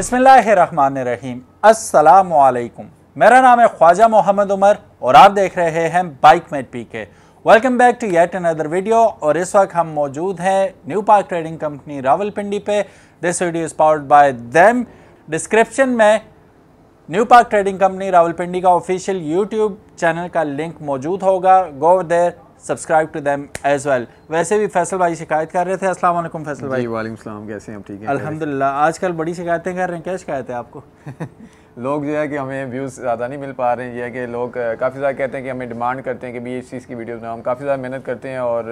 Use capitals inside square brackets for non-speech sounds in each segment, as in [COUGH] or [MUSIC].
बिसमीम असलकुम मेरा नाम है ख्वाजा मोहम्मद उमर और आप देख रहे हैं bike mate P K welcome back to yet एन अदर वीडियो और इस वक्त हम मौजूद हैं new park trading company Rawalpindi पे this video is powered by them description में new park trading company Rawalpindi का ऑफिशियल यूट्यूब चैनल का लिंक मौजूद होगा go there subscribe to them as well वैसे भी फैसल भाई शिकायत कर रहे थे असल फैसल भाई वाले सलाम कैसे हैं आप ठीक है अलहमदिल्ला आजकल बड़ी शिकायतें कर रहे हैं क्या शिकायत है आपको [LAUGHS] लोग जो है कि हमें व्यूज़ ज़्यादा नहीं मिल पा रहे हैं यह है कि लोग काफ़ी ज़्यादा कहते हैं कि हमें डिमांड करते हैं कि भी इस चीज़ की वीडियो बनाओ हम काफ़ी ज़्यादा मेहनत करते हैं और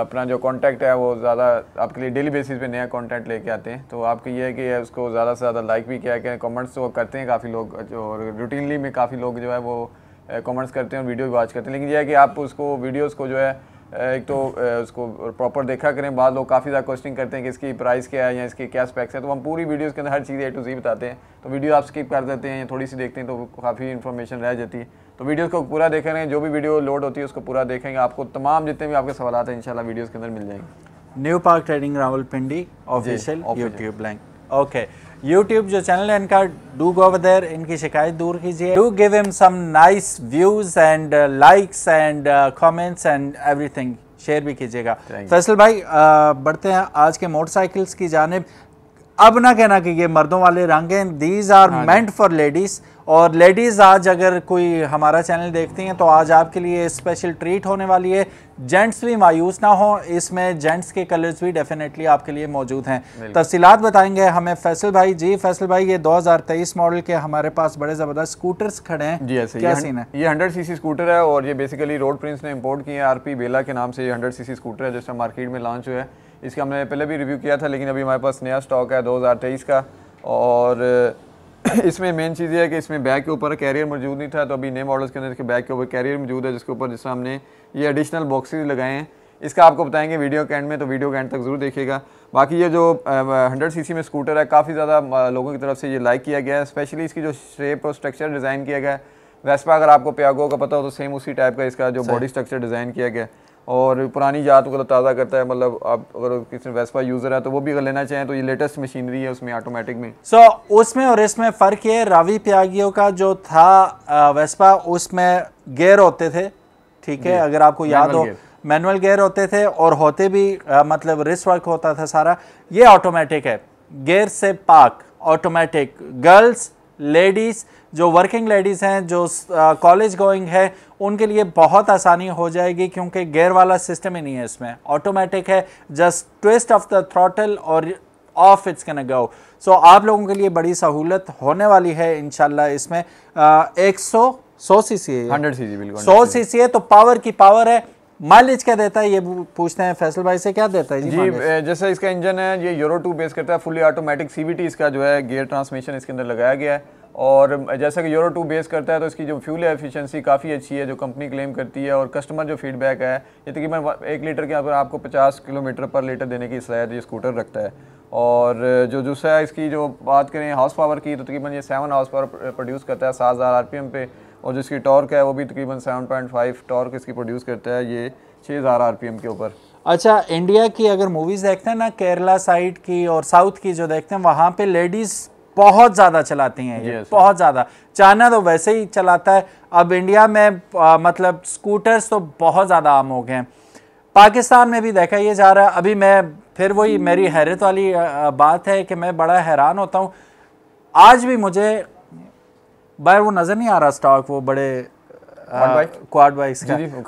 अपना जो कॉन्टैक्ट है वो ज़्यादा आपके लिए डेली बेसिस पे नया कॉन्टेंट लेके आते हैं तो आपकी ये है कि उसको ज़्यादा से ज़्यादा लाइक भी किया करें कमेंट्स तो वो करते हैं काफ़ी लोग और रूटीनली में काफ़ी लोग जो है वो कमेंट्स करते हैं और वीडियो भी वॉच करते हैं लेकिन यह है कि आप उसको वीडियोस को जो है एक तो उसको प्रॉपर देखा करें बाद लोग काफ़ी ज़्यादा क्वेश्चनिंग करते हैं कि इसकी प्राइस क्या है या इसके क्या स्पेक्स है तो हम पूरी वीडियोस के अंदर हर चीज़ ए टू जी बताते हैं तो वीडियो आप स्किप कर देते हैं या थोड़ी सी देखते हैं तो काफ़ी इन्फॉर्मेशन रह जाती है तो वीडियोज़ को पूरा देख रहे हैं जो भी वीडियो लोड होती है उसको पूरा देखेंगे आपको तमाम जितने भी आपके सवाल हैं इंशाल्लाह वीडियोज़ के अंदर मिल जाएंगे new park trading Rawalpindi official YouTube line okay YouTube जो चैनल है इनका डू गो देयर इनकी शिकायत दूर कीजिए do give him some nice views and likes and comments and everything share भी कीजिएगा फैसल भाई आ, uh, बढ़ते हैं आज के मोटरसाइकिल्स की जानब अब ना कहना कि ये मर्दों वाले रंग हैं these are meant for ladies और लेडीज़ आज अगर कोई हमारा चैनल देखती हैं तो आज आपके लिए स्पेशल ट्रीट होने वाली है जेंट्स भी मायूस ना हो इसमें जेंट्स के कलर्स भी डेफिनेटली आपके लिए मौजूद हैं तफसीत बताएंगे हमें फैसल भाई जी फैसल भाई ये 2023 मॉडल के हमारे पास बड़े ज़बरदस्त स्कूटर्स खड़े हैं जी ऐसे क्या ये सीन है ये 100 स्कूटर है और ये बेसिकली रोड प्रिंस ने इम्पोर्ट किए आर पी बेला के नाम से ये हंड्रेड सीसी स्कूटर है जिससे मार्केट में लॉन्च हुआ है इसका हमने पहले भी रिव्यू किया था लेकिन अभी हमारे पास नया स्टॉक है दो का और [LAUGHS] इसमें मेन चीज़ ये है कि इसमें बैक के ऊपर कैरियर मौजूद नहीं था तो अभी नए मॉडल्स के अंदर इसके बैक के ऊपर कैरियर मौजूद है जिसके ऊपर जिसमें हमने ये एडिशनल बॉक्सेस लगाए हैं इसका आपको बताएंगे वीडियो के एंड में तो वीडियो के एंड तक ज़रूर देखिएगा बाकी ये जो हंड्रेड सीसी में स्कूटर है काफ़ी ज़्यादा लोगों की तरफ से ये लाइक किया गया है स्पेशली इसकी जो शेप और स्ट्रक्चर डिज़ाइन किया गया है वेस्पा अगर आपको प्यागो का पता हो तो सेम उसी टाइप का इसका जो बॉडी स्ट्रक्चर डिज़ाइन किया गया है और पुरानी जात को तो ताज़ा करता है मतलब आप अगर किसी वेस्पा यूज़र है तो वो भी अगर लेना चाहें तो ये लेटेस्ट मशीनरी है उसमें ऑटोमेटिक में सो so, उसमें और इसमें फ़र्क ये रावी प्यागियों का जो था वेस्पा उसमें गेयर होते थे ठीक है अगर आपको याद हो मैनुअल गेयर होते थे और होते भी आ, मतलब रिस्क वर्क होता था सारा ये ऑटोमेटिक है गेयर से पाक ऑटोमेटिक गर्ल्स लेडीज़ जो वर्किंग लेडीज़ हैं जो कॉलेज गोइंग है उनके लिए बहुत आसानी हो जाएगी क्योंकि गेयर वाला सिस्टम ही नहीं है इसमें ऑटोमेटिक है just twist of the throttle और off it's can go so आप लोगों के लिए बड़ी सहूलत होने वाली है इनशाला इसमें एक सौ सौ सी सी है हंड्रेड सी बिल्कुल सौ सी सी है तो पावर की पावर है माइलेज क्या देता है ये पूछते हैं फैसल भाई से क्या देता है जी, जी जैसे इसका इंजन है ये यूरो टू बेस करता है फुली ऑटोमेटिक सीवीटी इसका जो है गियर ट्रांसमिशन इसके अंदर लगाया गया है और जैसा कि यूरो टू बेस करता है तो इसकी जो फ्यूल एफिशिएंसी काफ़ी अच्छी है जो कंपनी क्लेम करती है और कस्टमर जो फीडबैक है ये तकरीबन एक लीटर के अगर आपको 50 किलोमीटर पर लीटर देने की सलाह ये स्कूटर रखता है और जो दूसरा इसकी जो बात करें हाउस पावर की तो तकरीबन ये सेवन हाउस पावर प्रोड्यूस करता है सात हज़ार आर पी एम पे और जो इसकी टॉर्क है वो भी तकरीबन सेवन पॉइंट फाइव टॉर्क इसकी प्रोड्यूस करता है ये छः हज़ार आर पी एम के ऊपर अच्छा इंडिया की अगर मूवीज़ देखते हैं ना केरला साइड की और साउथ की जो देखते हैं वहाँ पे लेडीज़ बहुत ज़्यादा चलाती हैं ये बहुत ज़्यादा चाइना तो वैसे ही चलाता है अब इंडिया में आ, मतलब स्कूटर्स तो बहुत ज़्यादा आम हो गए हैं पाकिस्तान में भी देखा ये जा रहा है अभी मैं फिर वही मेरी hmm. हैरत वाली बात है कि मैं बड़ा हैरान होता हूँ आज भी मुझे बाहर वो नज़र नहीं आ रहा स्टॉक वो बड़े क्वाड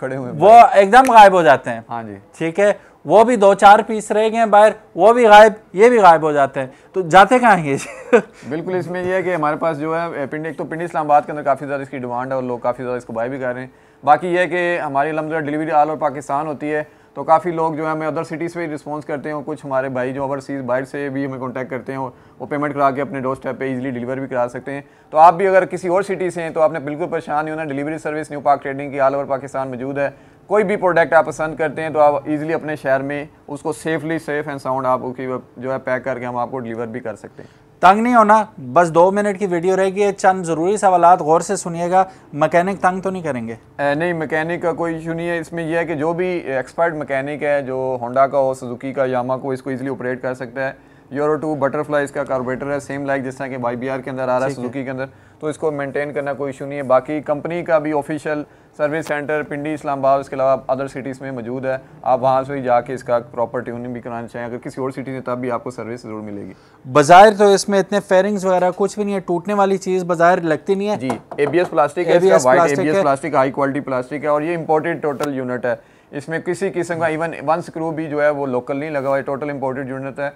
खड़े हुए वो एकदम गायब हो जाते हैं हाँ जी ठीक है वो भी दो चार पीस रह गए बाहर वो भी गायब ये भी गायब हो जाते हैं तो जाते कहाँ ये [LAUGHS] बिल्कुल इसमें यह है कि हमारे पास जो है पिंडी एक तो पिंडी इस्लामाबाद के अंदर काफ़ी ज़्यादा इसकी डिमांड है और लोग काफ़ी ज़्यादा इसको बाय भी कर रहे हैं बाकी यह है कि हमारी अलहमदिल्ला डिलीवरी आल और पाकिस्तान होती है तो काफ़ी लोग जो है हमें अदर सिटीज़ से भी रिस्पॉन्स करते हैं और कुछ हमारे भाई जो ओवरसीज़ बाहर से भी हमें कॉन्टैक्ट करते हैं और वो पेमेंट करा के अपने डोर पे इजीली डिलीवर भी करा सकते हैं तो आप भी अगर किसी और सिटी से हैं तो आपने बिल्कुल परेशान नहीं होना delivery service new park trading की ऑल ओवर पाकिस्तान मौजूद है कोई भी प्रोडक्ट आप पसंद करते हैं तो आप इजीली अपने शहर में उसको सेफली सेफ एंड साउंड आप जो है पैक करके हम आपको डिलीवर भी कर सकते हैं तंग नहीं होना बस दो मिनट की वीडियो रहेगी चंद ज़रूरी सवाल गौर से सुनिएगा मैकेनिक तंग तो नहीं करेंगे नहीं मैकेनिक का कोई इशू नहीं है इसमें यह है कि जो भी एक्सपर्ट मैकेनिक है जो होंडा का हो सुजुकी का यामा को इसको इजीली ऑपरेट कर सकता है यूरो टू बटरफ्लाई इसका कार्बोरेटर है सेम लाइक जिस तरह के वाई के अंदर आ रहा है सुजुकी के अंदर तो इसको मेंटेन करना कोई इशू नहीं है बाकी कंपनी का भी official service centre Pindi Islamabad उसके अलावा अदर सिटीज़ में मौजूद है आप वहाँ से ही जाके इसका प्रॉपर ट्यूनिंग भी कराना चाहें अगर किसी और सिटी में तब भी आपको सर्विस ज़रूर मिलेगी बाजार तो इसमें इतने फेयरिंग्स वगैरह कुछ भी नहीं है टूटने वाली चीज़ बाज़ार लगती नहीं है ji A B S plastic है प्लास्टिक हाई क्वालिटी प्लास्टिक है और ये इम्पोर्टेड टोटल यूनिट है इसमें किसी किस्म का इवन वन स्क्रू भी जो है वो लोकल नहीं लगा हुआ है टोटल इम्पोर्टेड यूनिट है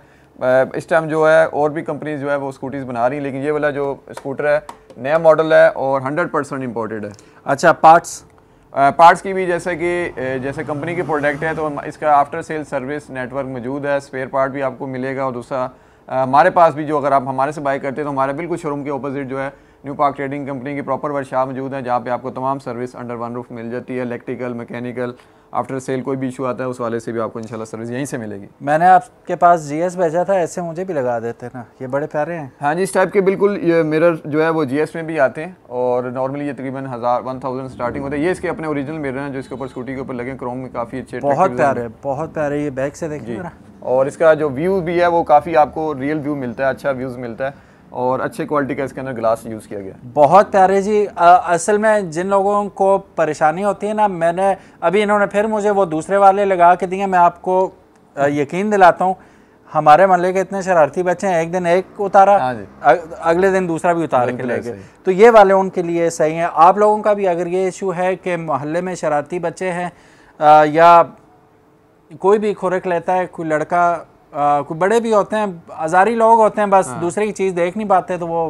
इस टाइम जो है और भी कंपनीज जो है वो स्कूटीज़ बना रही हैं लेकिन ये वाला जो स्कूटर है नया मॉडल है और हंड्रेड परसेंट इम्पोर्टेड है अच्छा पार्ट्स पार्ट्स की भी जैसे कि जैसे कंपनी के प्रोडक्ट है तो इसका आफ्टर सेल सर्विस नेटवर्क मौजूद है स्पेयर पार्ट भी आपको मिलेगा और दूसरा हमारे पास भी जो अगर आप हमारे से बाई करते हैं तो हमारे बिल्कुल शोरूम के अपोजिट जो है न्यू पार्क ट्रेडिंग कंपनी की प्रॉपर वर्कशॉप मौजूद है जहाँ पे आपको तमाम सर्विस अंडर वन रूफ मिल जाती है इलेक्ट्रिकल मैकेनिकल आफ्टर सेल कोई भी इशू आता है उस वाले से भी आपको इंशाल्लाह सर्विस यहीं से मिलेगी मैंने आपके पास जीएस भेजा था ऐसे मुझे भी लगा देते ना ये बड़े प्यारे हैं हाँ जी इस टाइप के बिल्कुल ये मिरर जो है वो जीएस में भी आते हैं और नॉर्मली ये तकरीबन हज़ार वन थाउजेंड स्टार्टिंग होते हैं ये इसके अपने ओरिजिनल मिरर हैं जो इसके ऊपर स्कूटी के ऊपर लगे क्रोम में काफ़ी अच्छे बहुत प्यारे बहुत प्यारे ये बैक से देखिए और इसका जो व्यू भी है वो काफ़ी आपको रियल व्यू मिलता है अच्छा व्यूज़ मिलता है और अच्छे क्वालिटी का इसके अंदर ग्लास यूज़ किया गया बहुत प्यारे जी आ, असल में जिन लोगों को परेशानी होती है ना मैंने अभी इन्होंने फिर मुझे वो दूसरे वाले लगा के दिए मैं आपको यकीन दिलाता हूँ हमारे मोहल्ले के इतने शरारती बच्चे हैं एक दिन एक उतारा हाँ अगले दिन दूसरा भी उतार के ले गए तो ये वाले उनके लिए सही हैं आप लोगों का भी अगर ये इशू है कि मोहल्ले में शरारती बच्चे हैं या कोई भी खुरक लेता है कोई लड़का कुछ बड़े भी होते हैं आजारी लोग होते हैं बस हाँ। दूसरे की चीज़ देख नहीं पाते तो वो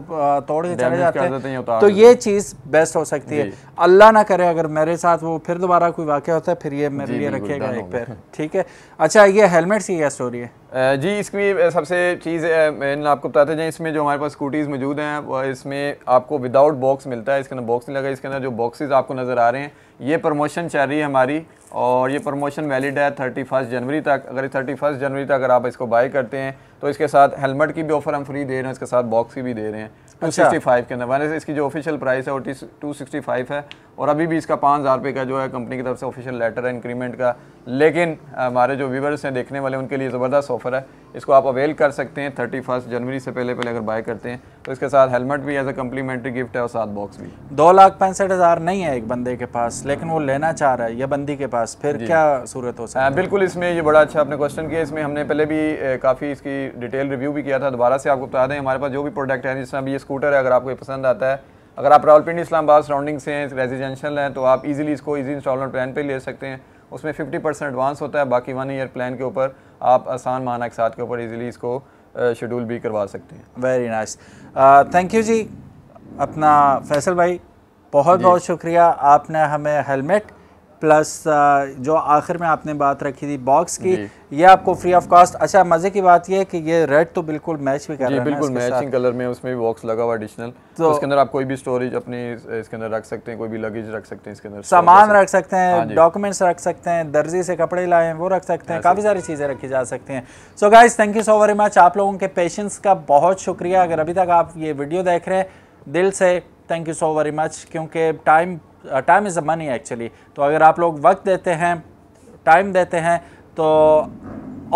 तोड़ के चले जाते हैं तो ये चीज़ बेस्ट हो सकती है अल्लाह ना करे अगर मेरे साथ वो फिर दोबारा कोई वाक्य होता है फिर ये मेरे लिए रखेगा एक पैर ठीक है अच्छा ये हेलमेट सी क्या स्टोरी है जी इसकी सबसे चीज़ मैंने आपको बताते जाए इसमें जो हमारे पास स्कूटीज़ मौजूद हैं इसमें आपको विदाउट बॉक्स मिलता है इसके अंदर बॉक्स नहीं लगा इसके अंदर जो बॉक्सेस आपको नज़र आ रहे हैं ये प्रमोशन चल रही है हमारी और ये प्रमोशन वैलिड है थर्टी फर्स्ट जनवरी तक अगर थर्टी फर्स्ट जनवरी तक अगर आप इसको बाय करते हैं तो इसके साथ हेलमेट की भी ऑफर हम फ्री दे रहे हैं इसके साथ बॉक्स की भी दे रहे हैं टू सिक्सटी फाइव के अंदर इसकी जो ऑफिशियल प्राइस है वो टू सिक्सटी फाइव है और अभी भी इसका पाँच हज़ार रुपये का जो है कंपनी की तरफ से ऑफिशियल लेटर है इंक्रीमेंट का लेकिन हमारे जो व्यूवर्स हैं देखने वाले उनके लिए ज़बरदस्त ऑफर है इसको आप अवेल कर सकते हैं थर्टी फर्स्ट जनवरी से पहले पहले अगर बाय करते हैं तो इसके साथ हेलमेट भी एज ए कम्प्लीमेंट्री गिफ्ट है और साथ बॉक्स भी दो लाख पैंसठ हज़ार नहीं है एक बंदे के पास लेकिन वो लेना चाह रहा है या बंदी के पास फिर क्या सूरत हो सकता हाँ, है बिल्कुल इसमें ये बड़ा अच्छा आपने क्वेश्चन किया इसमें हमने पहले भी काफ़ी इसकी डिटेल रिव्यू भी किया था दोबारा से आपको बता दें हमारे पास जो भी प्रोडक्ट है जिसमें अभी ये स्कूटर है अगर आपको ये पसंद आता है अगर आप रावलपिंडी इस्लामाबाद सराउंडिंग से हैं रेजिडेंशियल हैं तो आप इजीली इसको इजी इंस्टॉलमेंट प्लान पे ले सकते हैं उसमें 50 परसेंट एडवांस होता है बाकी वन ईयर प्लान के ऊपर आप आसान माना के साथ के ऊपर इजीली इसको शेड्यूल भी करवा सकते हैं very nice thank you ji अपना फैसल भाई बहुत बहुत शुक्रिया आपने हमें हेलमेट प्लस जो आखिर में आपने बात रखी थी बॉक्स की ये आपको फ्री ऑफ कॉस्ट अच्छा मजे की बात ये है कि ये रेड तो बिल्कुल मैच भी कर रहा है बिल्कुल मैचिंग कलर में उसमें भी बॉक्स लगा हुआ एडिशनल तो उसके अंदर आप कोई भी स्टोरेज अपनी इसके अंदर रख सकते हैं कोई भी लगेज रख सकते हैं इसके अंदर सामान रख सकते हैं डॉक्यूमेंट्स हाँ रख सकते हैं दर्जी से कपड़े लाए हैं वो रख सकते हैं काफ़ी सारी चीज़ें रखी जा सकती हैं so guys thank you so very much आप लोगों के पेशेंस का बहुत शुक्रिया अगर अभी तक आप ये वीडियो देख रहे हैं दिल से thank you so very much क्योंकि time time is a money actually तो अगर आप लोग वक्त देते हैं टाइम देते हैं तो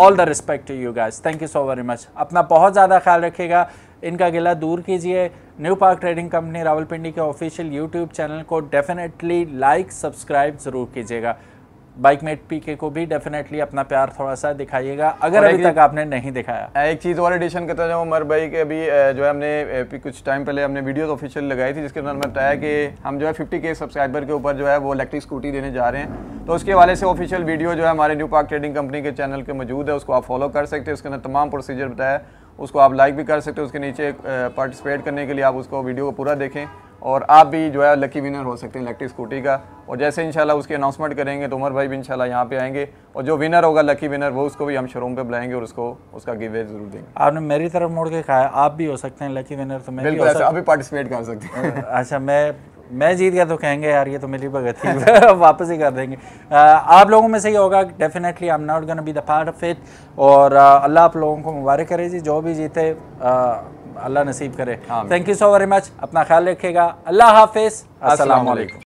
all the respect to you guys thank you so very much अपना बहुत ज़्यादा ख्याल रखिएगा इनका गिला दूर कीजिए new park trading company Rawalpindi के ऑफिशियल यूट्यूब चैनल को डेफिनेटली लाइक सब्सक्राइब ज़रूर कीजिएगा बाइक मेट पीके को भी डेफिनेटली अपना प्यार थोड़ा सा दिखाइएगा अगर अभी तक आपने नहीं दिखाया एक चीज़ और एडिशन करता जाऊँ उमर भाई के अभी जो है हमने कुछ टाइम पहले हमने तो ऑफिशियल लगाई थी जिसके अंदर बताया कि हम जो है फिफ्टी के सब्सक्राइबर के ऊपर जो है वो इलेक्ट्रिक स्कूटी देने जा रहे हैं तो उसके वाले से ऑफिशियल वीडियो जो है हमारे न्यू पार्क ट्रेडिंग कंपनी के चैनल के मौजूद है उसको आप फॉलो कर सकते हैं उसके अंदर तमाम प्रोसीजर बताया उसको आप लाइक भी कर सकते हैं उसके नीचे पार्टिसिपेट करने के लिए आप उसको वीडियो को पूरा देखें और आप भी जो है लकी विनर हो सकते हैं इलेक्ट्रिक स्कूटी का और जैसे इंशाल्लाह उसकी अनाउंसमेंट करेंगे तो उमर भाई भी इंशाल्लाह यहाँ पे आएंगे और जो विनर होगा लकी विनर वो उसको भी हम शोरूम पे बुलाएंगे और उसको उसका गिवे जरूर देंगे आपने मेरी तरफ मोड़ के कहा आप भी हो सकते हैं लकी विनर तो मैं बिल्कुल आप भी पार्टिसिपेट कर सकते हैं [LAUGHS] अच्छा मैं मैं जीत गया तो कहेंगे यार ये तो मेरी भगत ही [LAUGHS] वापस ही कर देंगे आप लोगों में से ही होगा definitely I am not gonna be the part of it और अल्लाह आप लोगों को मुबारक करे जी जो भी जीते आ, अल्लाह नसीब करे thank you so very much अपना ख्याल रखेगा अल्लाह हाफिज़ असल